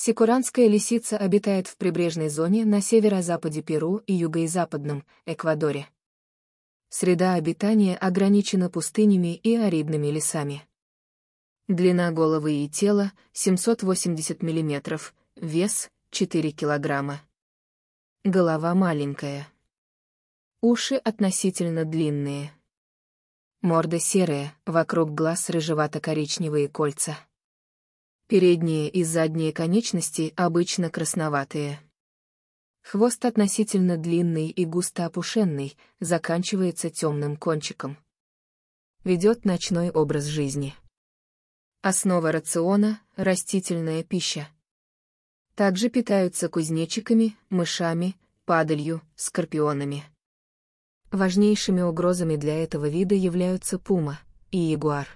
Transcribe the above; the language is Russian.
Сикуранская лисица обитает в прибрежной зоне на северо-западе Перу и юго-западном Эквадоре. Среда обитания ограничена пустынями и аридными лесами. Длина головы и тела — 780 мм, вес — 4 кг. Голова маленькая. Уши относительно длинные. Морда серая, вокруг глаз рыжевато-коричневые кольца. Передние и задние конечности обычно красноватые. Хвост относительно длинный и густо опушенный, заканчивается темным кончиком. Ведет ночной образ жизни. Основа рациона – растительная пища. Также питаются кузнечиками, мышами, падалью, скорпионами. Важнейшими угрозами для этого вида являются пума и ягуар.